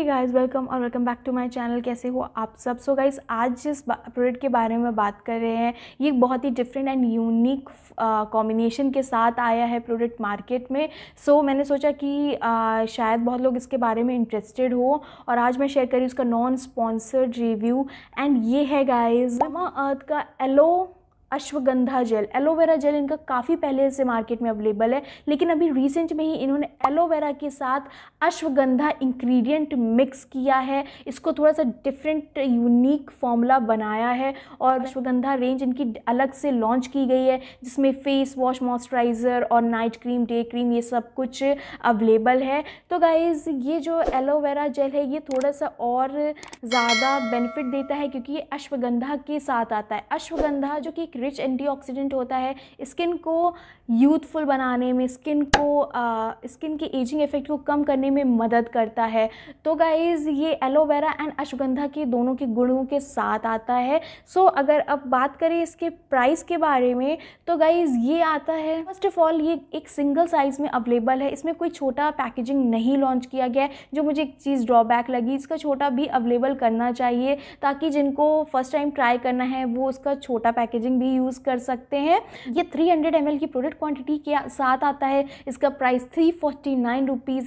हे guys welcome और welcome back to my channel कैसे हो आप सब सो so गाइस आज जिस प्रोडक्ट के बारे में बात कर रहे हैं ये बहुत ही डिफरेंट एंड यूनिक कॉम्बिनेशन के साथ आया है प्रोडक्ट मार्केट में सो so, मैंने सोचा कि आ, uh, शायद बहुत लोग इसके बारे में इंटरेस्टेड हो और आज मैं शेयर करी उसका नॉन स्पॉन्सर्ड रिव्यू एंड ये है गाइज अर्थ का aloe ashwagandha gel aloe vera इनका काफ़ी पहले से मार्केट में अवेलेबल है लेकिन अभी रिसेंट में ही इन्होंने एलोवेरा के साथ अश्वगंधा इंग्रेडिएंट मिक्स किया है इसको थोड़ा सा डिफरेंट यूनिक फॉर्मूला बनाया है और अश्वगंधा रेंज इनकी अलग से लॉन्च की गई है जिसमें फेस वॉश मॉइस्चराइज़र और नाइट क्रीम डे क्रीम ये सब कुछ अवेलेबल है तो गाइज़ ये जो एलोवेरा जेल है ये थोड़ा सा और ज़्यादा बेनिफिट देता है क्योंकि ये अश्वगंधा के साथ आता है अश्वगंधा जो कि रिच एंटी होता है स्किन को यूथफुल बनाने में स्किन को स्किन के एजिंग इफेक्ट को कम करने में मदद करता है तो गाइज़ ये एलोवेरा एंड अश्वगंधा के दोनों के गुणों के साथ आता है सो so, अगर अब बात करें इसके प्राइस के बारे में तो गाइज़ ये आता है फर्स्ट ऑफ ऑल ये एक सिंगल साइज़ में अवेलेबल है इसमें कोई छोटा पैकेजिंग नहीं लॉन्च किया गया है जो मुझे एक चीज़ ड्रॉबैक लगी इसका छोटा भी अवेलेबल करना चाहिए ताकि जिनको फर्स्ट टाइम ट्राई करना है वो उसका छोटा पैकेजिंग भी भी यूज़ कर सकते हैं ये 300 हंड्रेड की प्रोडक्ट क्वांटिटी के साथ आता है इसका प्राइस थ्री फोर्टी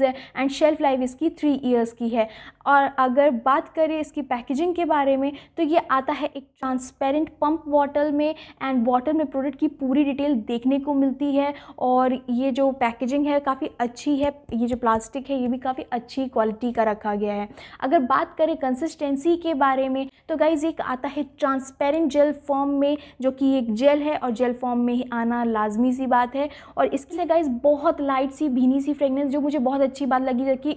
है एंड शेल्फ लाइफ इसकी थ्री ईयर्स की है और अगर बात करें इसकी पैकेजिंग के बारे में तो ये आता है एक ट्रांसपेरेंट पंप बॉटल में एंड बॉटल में प्रोडक्ट की पूरी डिटेल देखने को मिलती है और ये जो पैकेजिंग है काफ़ी अच्छी है ये जो प्लास्टिक है ये भी काफ़ी अच्छी क्वालिटी का रखा गया है अगर बात करें कंसिस्टेंसी के बारे में तो गाइज़ एक आता है ट्रांसपेरेंट जेल फॉर्म में जो कि एक जेल है और जेल फॉर्म में ही आना लाजमी सी बात है और लिए गाइज़ बहुत लाइट सी भीनी सी फ्रेगनेंस जो मुझे बहुत अच्छी बात लगी कि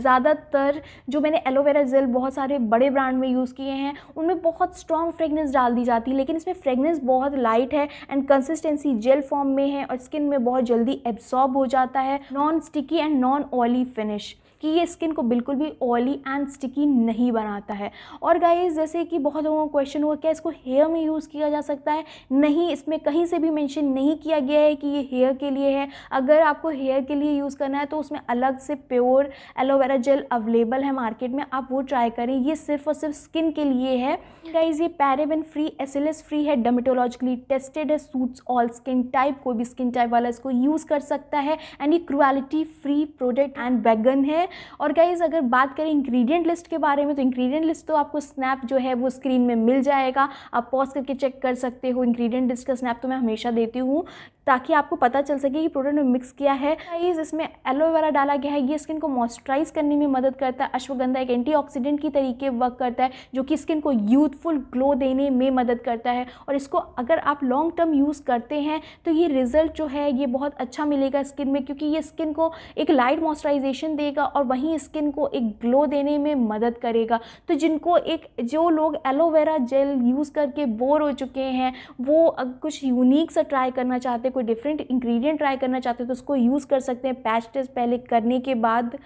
ज़्यादातर जो मैंने एलोवेरा जेल बहुत सारे बड़े ब्रांड में यूज़ किए हैं उनमें बहुत स्ट्रॉन्ग फ्रेगनेंस डाल दी जाती है लेकिन इसमें फ्रेगनेंस बहुत लाइट है एंड कंसिस्टेंसी जेल फॉर्म में है और स्किन में बहुत जल्दी एब्सॉर्ब हो जाता है non sticky and non oily finish कि ये स्किन को बिल्कुल भी ऑयली एंड स्टिकी नहीं बनाता है और गाइज जैसे कि बहुत लोगों का क्वेश्चन हुआ क्या इसको हेयर में यूज़ किया जा सकता है नहीं इसमें कहीं से भी मेंशन नहीं किया गया है कि ये हेयर के लिए है अगर आपको हेयर के लिए यूज़ करना है तो उसमें अलग से प्योर एलोवेरा जेल अवेलेबल है मार्केट में आप वो ट्राई करें ये सिर्फ और सिर्फ स्किन के लिए है गाइज ये पैरेबिन फ्री एस फ्री है डर्मेटोलॉजिकली टेस्टेड है सूट्स ऑल स्किन टाइप कोई भी स्किन टाइप वाला इसको यूज़ कर सकता है एंड ये cruelty free product and vegan है और गाइज अगर बात करें इंग्रीडियंट लिस्ट के बारे में तो इंग्रीडियंट लिस्ट तो आपको स्नैप जो है वो स्क्रीन में मिल जाएगा आप पॉज करके चेक कर सकते हो इंग्रेडिएंट डिस्कस स्नैप तो मैं हमेशा देती हूँ ताकि आपको पता चल सके कि प्रोडक्ट में मिक्स किया है इसमें एलोवेरा डाला गया है ये स्किन को मॉइस्चराइज करने में मदद करता है अश्वगंधा एक एंटीऑक्सीडेंट की तरीके वर्क करता है जो कि स्किन को यूथफुल ग्लो देने में मदद करता है और इसको अगर आप लॉन्ग टर्म यूज़ करते हैं तो ये रिजल्ट जो है ये बहुत अच्छा मिलेगा स्किन में क्योंकि ये स्किन को एक लाइट मॉइस्चराइजेशन देगा और वहीं स्किन को एक ग्लो देने में मदद करेगा तो जिनको एक जो जो लोग एलोवेरा जेल यूज़ करके बोर हो चुके हैं वो कुछ यूनिक सा ट्राई करना चाहते हैं कोई डिफरेंट इंग्रेडिएंट ट्राई करना चाहते हैं तो उसको यूज़ कर सकते हैं पैच टेस्ट पहले करने के बाद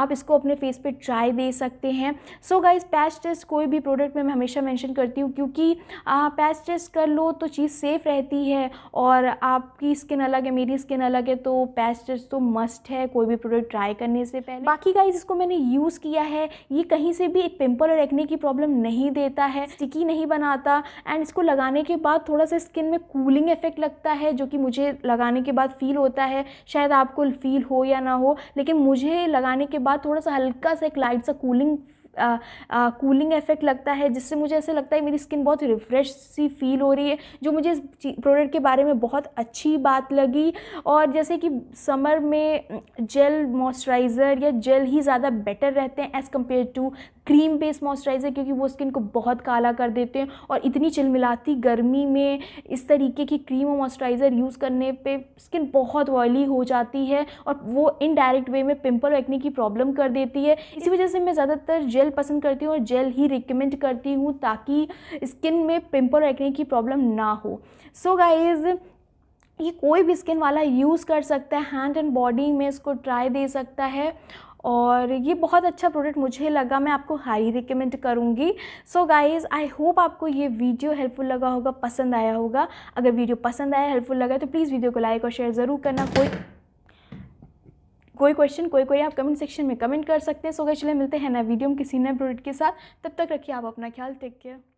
आप इसको अपने फेस पे ट्राई दे सकते हैं सो गाइज पैच टेस्ट कोई भी प्रोडक्ट में मैं हमेशा मैंशन करती हूँ क्योंकि पैच टेस्ट कर लो तो चीज़ सेफ़ रहती है और आपकी स्किन अलग है मेरी स्किन अलग है तो पैच टेस्ट तो मस्ट है कोई भी प्रोडक्ट ट्राई करने से पहले बाकी गाइज इसको मैंने यूज़ किया है ये कहीं से भी एक पिम्पल और एक्ने की प्रॉब्लम नहीं नहीं देता है स्टिकी नहीं बनाता एंड इसको लगाने के बाद थोड़ा सा स्किन में कूलिंग इफेक्ट लगता है जो कि मुझे लगाने के बाद फ़ील होता है शायद आपको फील हो या ना हो लेकिन मुझे लगाने के बाद थोड़ा सा हल्का सा एक लाइट सा कूलिंग कूलिंग इफेक्ट लगता है जिससे मुझे ऐसे लगता है मेरी स्किन बहुत रिफ़्रेश सी फील हो रही है जो मुझे इस प्रोडक्ट के बारे में बहुत अच्छी बात लगी और जैसे कि समर में जेल मॉइस्चराइज़र या जेल ही ज़्यादा बेटर रहते हैं as compare to cream based moisturiser क्योंकि वो स्किन को बहुत काला कर देते हैं और इतनी चिलमिलाती गर्मी में इस तरीके की क्रीम और मॉइस्चराइज़र यूज़ करने पे स्किन बहुत ऑयली हो जाती है और वो इनडायरेक्ट वे में पिंपल एक्ने की प्रॉब्लम कर देती है इसी वजह से मैं ज़्यादातर जेल पसंद करती हूँ और जेल ही रिकमेंड करती हूँ ताकि स्किन में और एक्ने की प्रॉब्लम ना हो सो so गाइज़ ये कोई भी स्किन वाला यूज़ कर सकता है हैंड एंड बॉडी में इसको ट्राई दे सकता है और ये बहुत अच्छा प्रोडक्ट मुझे लगा मैं आपको हाई रिकमेंड करूँगी सो गाइज़ आई होप आपको ये वीडियो हेल्पफुल लगा होगा पसंद आया होगा अगर वीडियो पसंद आया हेल्पफुल लगा तो प्लीज़ वीडियो को लाइक और शेयर ज़रूर करना कोई कोई क्वेश्चन कोई कोई आप कमेंट सेक्शन में कमेंट कर सकते हैं सो गए चले मिलते हैं नए वीडियो में किसी नए प्रोडक्ट के साथ तब तक रखिए आप अपना ख्याल टेक केयर